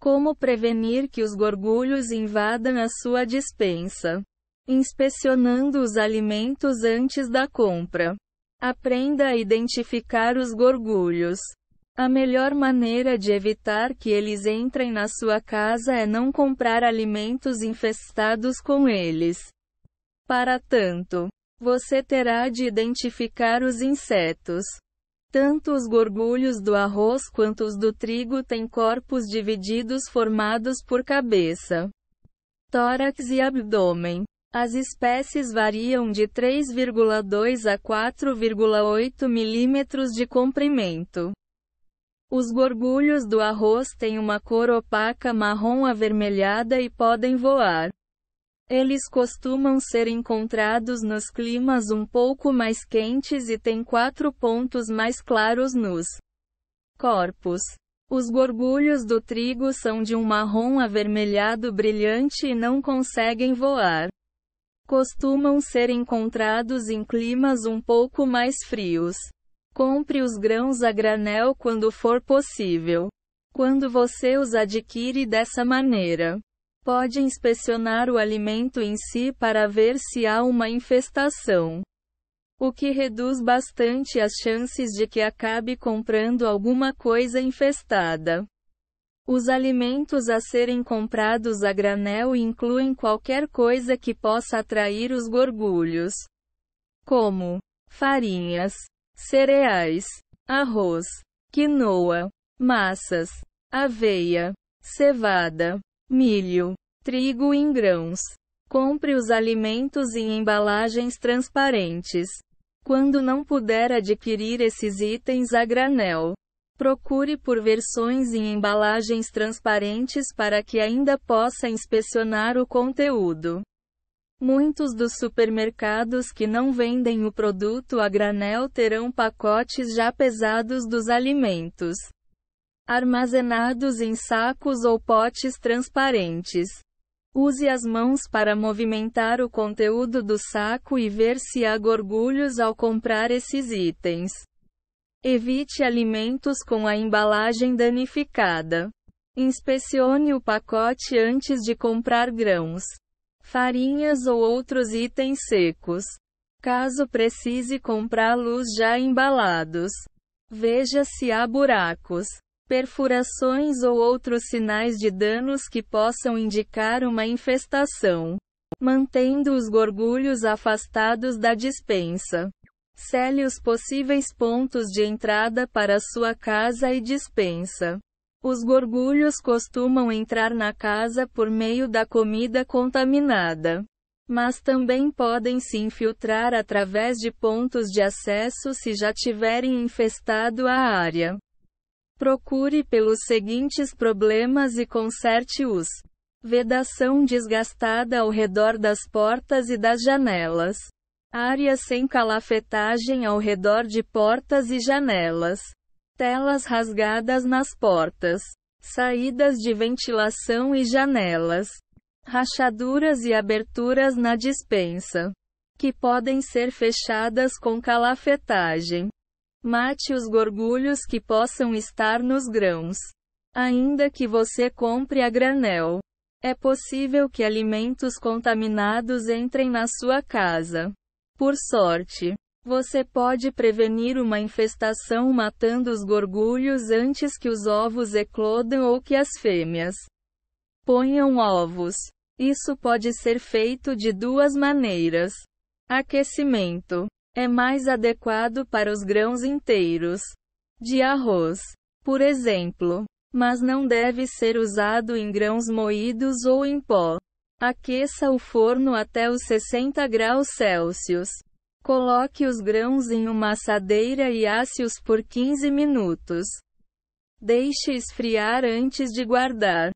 Como prevenir que os gorgulhos invadam a sua dispensa? Inspecionando os alimentos antes da compra. Aprenda a identificar os gorgulhos. A melhor maneira de evitar que eles entrem na sua casa é não comprar alimentos infestados com eles. Para tanto, você terá de identificar os insetos. Tanto os gorgulhos do arroz quanto os do trigo têm corpos divididos formados por cabeça, tórax e abdômen. As espécies variam de 3,2 a 4,8 milímetros de comprimento. Os gorgulhos do arroz têm uma cor opaca marrom avermelhada e podem voar. Eles costumam ser encontrados nos climas um pouco mais quentes e têm quatro pontos mais claros nos corpos. Os gorgulhos do trigo são de um marrom avermelhado brilhante e não conseguem voar. Costumam ser encontrados em climas um pouco mais frios. Compre os grãos a granel quando for possível. Quando você os adquire dessa maneira, Pode inspecionar o alimento em si para ver se há uma infestação, o que reduz bastante as chances de que acabe comprando alguma coisa infestada. Os alimentos a serem comprados a granel incluem qualquer coisa que possa atrair os gorgulhos, como farinhas, cereais, arroz, quinoa, massas, aveia, cevada, milho, trigo em grãos. Compre os alimentos em embalagens transparentes. Quando não puder adquirir esses itens a granel, procure por versões em embalagens transparentes para que ainda possa inspecionar o conteúdo. Muitos dos supermercados que não vendem o produto a granel terão pacotes já pesados dos alimentos armazenados em sacos ou potes transparentes. Use as mãos para movimentar o conteúdo do saco e ver se há gorgulhos ao comprar esses itens. Evite alimentos com a embalagem danificada. Inspecione o pacote antes de comprar grãos, farinhas ou outros itens secos. Caso precise comprá-los já embalados, veja se há buracos, perfurações ou outros sinais de danos que possam indicar uma infestação, mantendo os gorgulhos afastados da dispensa. Cele os possíveis pontos de entrada para sua casa e dispensa. Os gorgulhos costumam entrar na casa por meio da comida contaminada, mas também podem se infiltrar através de pontos de acesso se já tiverem infestado a área. Procure pelos seguintes problemas e conserte-os: vedação desgastada ao redor das portas e das janelas, áreas sem calafetagem ao redor de portas e janelas, telas rasgadas nas portas, saídas de ventilação e janelas, rachaduras e aberturas na dispensa, que podem ser fechadas com calafetagem. Mate os gorgulhos que possam estar nos grãos. Ainda que você compre a granel, é possível que alimentos contaminados entrem na sua casa. Por sorte, você pode prevenir uma infestação matando os gorgulhos antes que os ovos eclodam ou que as fêmeas ponham ovos. Isso pode ser feito de duas maneiras: aquecimento é mais adequado para os grãos inteiros de arroz, por exemplo, mas não deve ser usado em grãos moídos ou em pó. Aqueça o forno até os 60 graus Celsius. Coloque os grãos em uma assadeira e asse-os por 15 minutos. Deixe esfriar antes de guardar.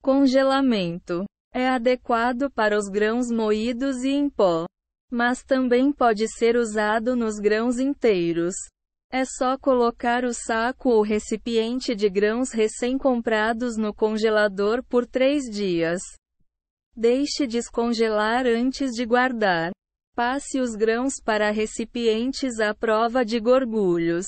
Congelamento é adequado para os grãos moídos e em pó mas também pode ser usado nos grãos inteiros. É só colocar o saco ou recipiente de grãos recém-comprados no congelador por três dias. Deixe descongelar antes de guardar. Passe os grãos para recipientes à prova de gorgulhos.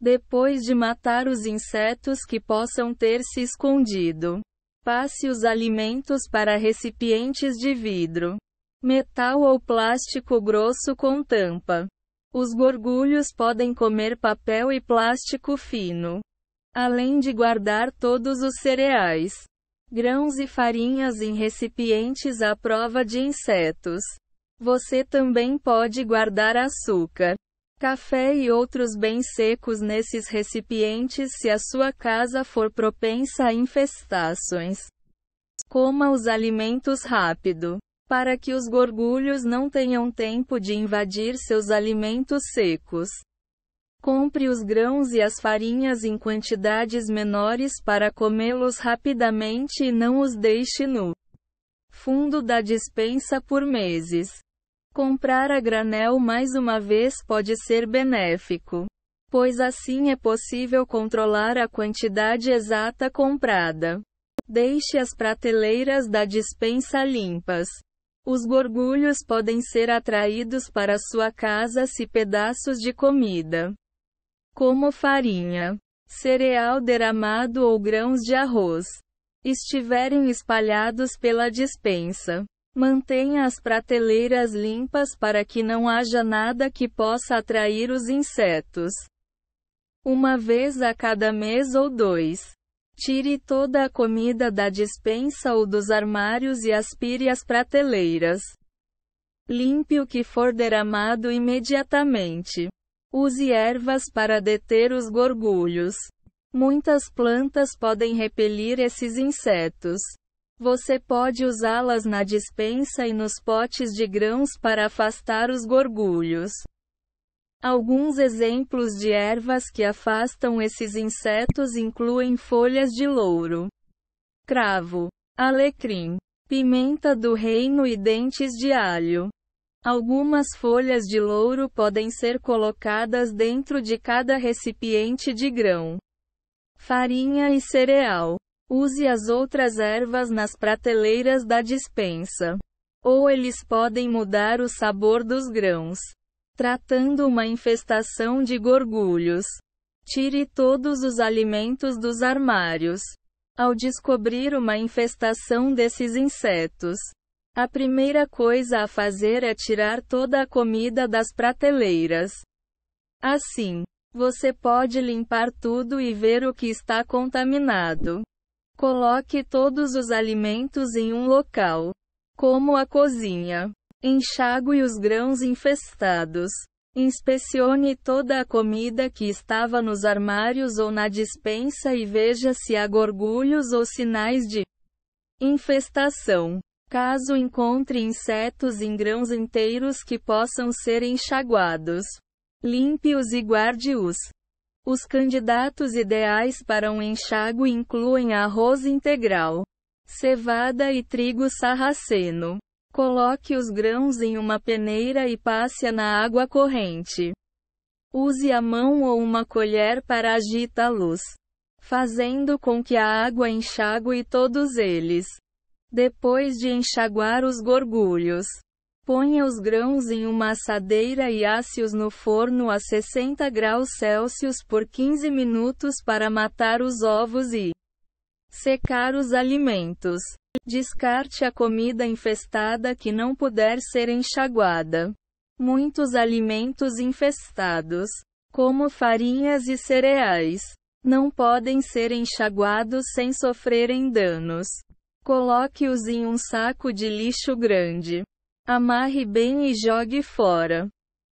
Depois de matar os insetos que possam ter se escondido, passe os alimentos para recipientes de vidro metal ou plástico grosso com tampa. Os gorgulhos podem comer papel e plástico fino, além de guardar todos os cereais, grãos e farinhas em recipientes à prova de insetos. Você também pode guardar açúcar, café e outros bens secos nesses recipientes se a sua casa for propensa a infestações. Coma os alimentos rápido para que os gorgulhos não tenham tempo de invadir seus alimentos secos. Compre os grãos e as farinhas em quantidades menores para comê-los rapidamente e não os deixe no fundo da dispensa por meses. Comprar a granel mais uma vez pode ser benéfico, pois assim é possível controlar a quantidade exata comprada. Deixe as prateleiras da dispensa limpas. Os gorgulhos podem ser atraídos para sua casa se pedaços de comida, como farinha, cereal derramado ou grãos de arroz, estiverem espalhados pela dispensa. Mantenha as prateleiras limpas para que não haja nada que possa atrair os insetos. Uma vez a cada mês ou dois. Tire toda a comida da despensa ou dos armários e aspire as prateleiras. Limpe o que for derramado imediatamente. Use ervas para deter os gorgulhos. Muitas plantas podem repelir esses insetos. Você pode usá-las na dispensa e nos potes de grãos para afastar os gorgulhos. Alguns exemplos de ervas que afastam esses insetos incluem folhas de louro, cravo, alecrim, pimenta do reino e dentes de alho. Algumas folhas de louro podem ser colocadas dentro de cada recipiente de grão, farinha e cereal. Use as outras ervas nas prateleiras da dispensa. Ou eles podem mudar o sabor dos grãos. Tratando uma infestação de gorgulhos. Tire todos os alimentos dos armários. Ao descobrir uma infestação desses insetos, a primeira coisa a fazer é tirar toda a comida das prateleiras. Assim, você pode limpar tudo e ver o que está contaminado. Coloque todos os alimentos em um local, como a cozinha, Enxague os grãos infestados. Inspecione toda a comida que estava nos armários ou na dispensa e veja se há gorgulhos ou sinais de infestação. Caso encontre insetos em grãos inteiros que possam ser enxaguados, limpe-os e guarde-os. Os candidatos ideais para um enxago incluem arroz integral, cevada e trigo sarraceno. Coloque os grãos em uma peneira e passe-a na água corrente. Use a mão ou uma colher para agitá-los, fazendo com que a água enxague todos eles. Depois de enxaguar os gorgulhos, ponha os grãos em uma assadeira e asse-os no forno a 60 graus Celsius por 15 minutos para matar os ovos e secar os alimentos. Descarte a comida infestada que não puder ser enxaguada. Muitos alimentos infestados, como farinhas e cereais, não podem ser enxaguados sem sofrerem danos. Coloque-os em um saco de lixo grande. Amarre bem e jogue fora.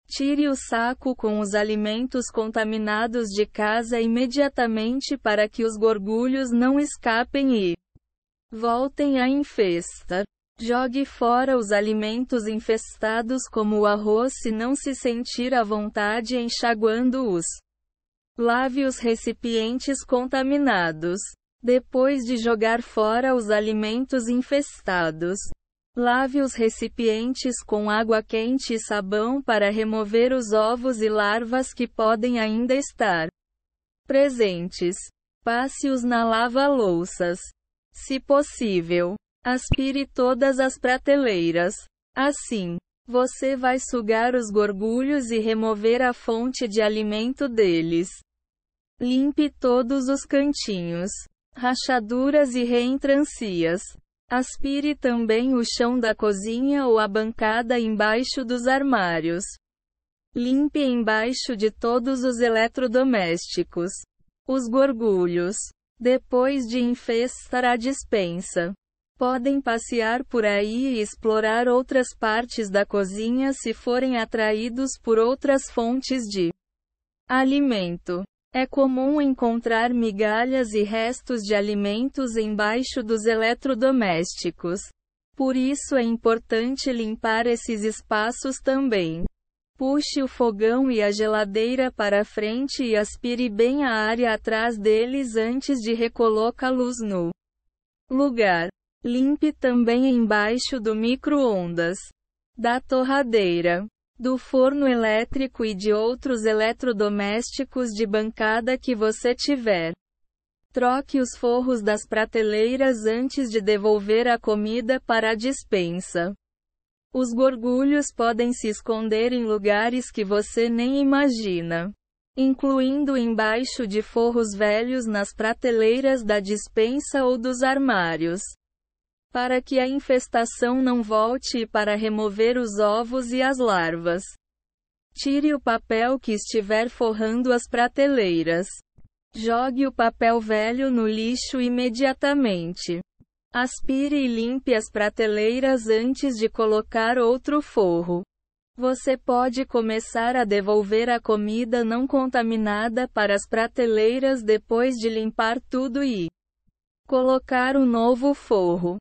Tire o saco com os alimentos contaminados de casa imediatamente para que os gorgulhos não escapem e Voltem a infestar. Jogue fora os alimentos infestados como o arroz se não se sentir à vontade enxaguando-os. Lave os recipientes contaminados. Depois de jogar fora os alimentos infestados, lave os recipientes com água quente e sabão para remover os ovos e larvas que podem ainda estar presentes. Passe-os na lava-louças. Se possível, aspire todas as prateleiras. Assim, você vai sugar os gorgulhos e remover a fonte de alimento deles. Limpe todos os cantinhos, rachaduras e reentrancias. Aspire também o chão da cozinha ou a bancada embaixo dos armários. Limpe embaixo de todos os eletrodomésticos, os gorgulhos, depois de infestar a dispensa, podem passear por aí e explorar outras partes da cozinha se forem atraídos por outras fontes de alimento. É comum encontrar migalhas e restos de alimentos embaixo dos eletrodomésticos. Por isso é importante limpar esses espaços também. Puxe o fogão e a geladeira para frente e aspire bem a área atrás deles antes de recolocá-los no lugar. Limpe também embaixo do micro-ondas, da torradeira, do forno elétrico e de outros eletrodomésticos de bancada que você tiver. Troque os forros das prateleiras antes de devolver a comida para a dispensa. Os gorgulhos podem se esconder em lugares que você nem imagina, incluindo embaixo de forros velhos nas prateleiras da dispensa ou dos armários. Para que a infestação não volte e para remover os ovos e as larvas. Tire o papel que estiver forrando as prateleiras. Jogue o papel velho no lixo imediatamente. Aspire e limpe as prateleiras antes de colocar outro forro. Você pode começar a devolver a comida não contaminada para as prateleiras depois de limpar tudo e colocar o um novo forro.